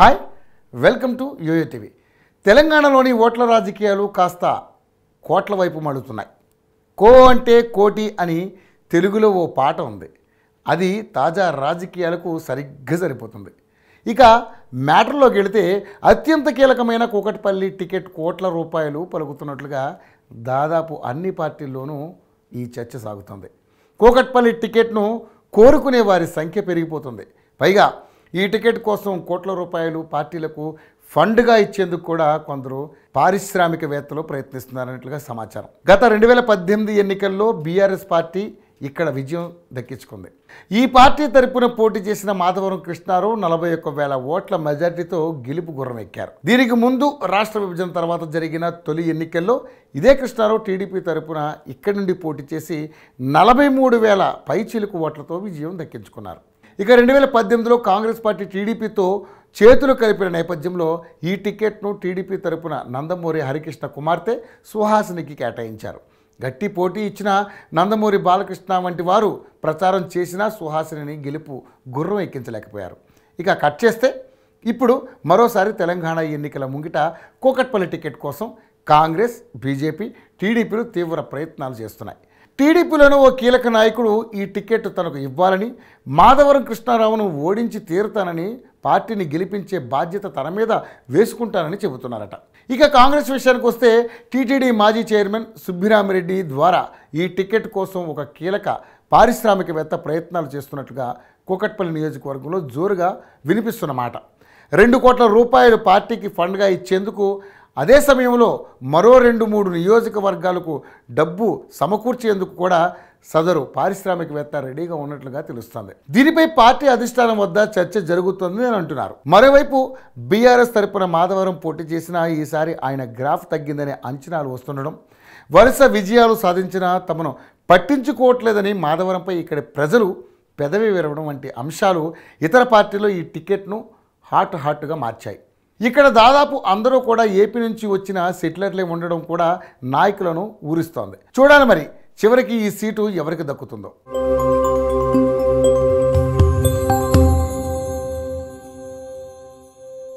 hi welcome to YOYO TV TV తెలంగాణలోని ఓట్ల రాజకీయాలు కాస్త కోట్ల వైపు మడుతున్నాయి కో అంటే కోటి అని తెలుగులో ఓ పాట ఉంది అది తాజా రాజకీయాలకు సరిగ్గా సరిపోతుంది ఇక మ్యాటర్లోకి వెళితే అత్యంత కీలకమైన కూకట్పల్లి టికెట్ కోట్ల రూపాయలు పలుకుతున్నట్లుగా దాదాపు అన్ని పార్టీల్లోనూ ఈ చర్చ సాగుతుంది కూకట్పల్లి టికెట్ను కోరుకునే వారి సంఖ్య పెరిగిపోతుంది పైగా ఈ టికెట్ కోసం కోట్ల రూపాయలు పార్టీలకు ఫండ్గా ఇచ్చేందుకు కూడా కొందరు పారిశ్రామికవేత్తలు ప్రయత్నిస్తున్నారన్నట్లుగా సమాచారం గత రెండు వేల పద్దెనిమిది ఎన్నికల్లో బీఆర్ఎస్ పార్టీ ఇక్కడ విజయం దక్కించుకుంది ఈ పార్టీ తరపున పోటీ చేసిన మాధవరం కృష్ణారావు నలభై ఒక్క వేల ఓట్ల మెజార్టీతో గెలుపు గుర్రమెక్కారు దీనికి ముందు రాష్ట్ర విభజన తర్వాత జరిగిన తొలి ఎన్నికల్లో ఇదే కృష్ణారావు టీడీపీ తరపున ఇక్కడి నుండి పోటీ చేసి నలభై మూడు వేల పైచిలుకు ఓట్లతో విజయం దక్కించుకున్నారు ఇక రెండు వేల పద్దెనిమిదిలో కాంగ్రెస్ పార్టీ టీడీపీతో చేతులు కలిపిన నేపథ్యంలో ఈ టికెట్ను టీడీపీ తరపున నందమూరి హరికృష్ణ కుమార్తె సుహాసినికి కేటాయించారు గట్టి పోటీ ఇచ్చిన నందమూరి బాలకృష్ణ వంటి వారు ప్రచారం చేసినా సుహాసిని గెలుపు గుర్రం ఎక్కించలేకపోయారు ఇక కట్ చేస్తే ఇప్పుడు మరోసారి తెలంగాణ ఎన్నికల ముంగిట కోకట్పల్లి టికెట్ కోసం కాంగ్రెస్ బీజేపీ టీడీపీలు తీవ్ర ప్రయత్నాలు చేస్తున్నాయి టీడీపీలోని ఓ కీలక నాయకుడు ఈ టికెట్ తనకు ఇవ్వాలని మాధవరం కృష్ణారావును ఓడించి తీరుతానని పార్టీని గెలిపించే బాధ్యత తన మీద వేసుకుంటానని చెబుతున్నారట ఇక కాంగ్రెస్ విషయానికి వస్తే టీటీడీ మాజీ చైర్మన్ సుబ్బిరామిరెడ్డి ద్వారా ఈ టికెట్ కోసం ఒక కీలక పారిశ్రామికవేత్త ప్రయత్నాలు చేస్తున్నట్టుగా కూకట్పల్లి నియోజకవర్గంలో జోరుగా వినిపిస్తున్నమాట రెండు కోట్ల రూపాయలు పార్టీకి ఫండ్గా ఇచ్చేందుకు అదే సమయంలో మరో రెండు మూడు నియోజకవర్గాలకు డబ్బు సమకూర్చేందుకు కూడా సదరు పారిశ్రామికవేత్త రెడీగా ఉన్నట్లుగా తెలుస్తుంది దీనిపై పార్టీ అధిష్టానం వద్ద చర్చ జరుగుతుంది అని అంటున్నారు మరోవైపు బీఆర్ఎస్ తరపున మాధవరం పోటీ చేసిన ఈసారి ఆయన గ్రాఫ్ తగ్గిందనే అంచనాలు వస్తుండడం వరుస విజయాలు సాధించినా తమను పట్టించుకోవట్లేదని మాధవరంపై ఇక్కడ ప్రజలు పెదవి విరవడం వంటి అంశాలు ఇతర పార్టీలో ఈ టికెట్ను హాట్ హాట్గా మార్చాయి ఇక్కడ దాదాపు అందరూ కూడా ఏపీ నుంచి వచ్చిన సెటిలర్లే ఉండడం కూడా నాయకులను ఊరిస్తోంది చూడాలి మరి చివరికి ఈ సీటు ఎవరికి దక్కుతుందో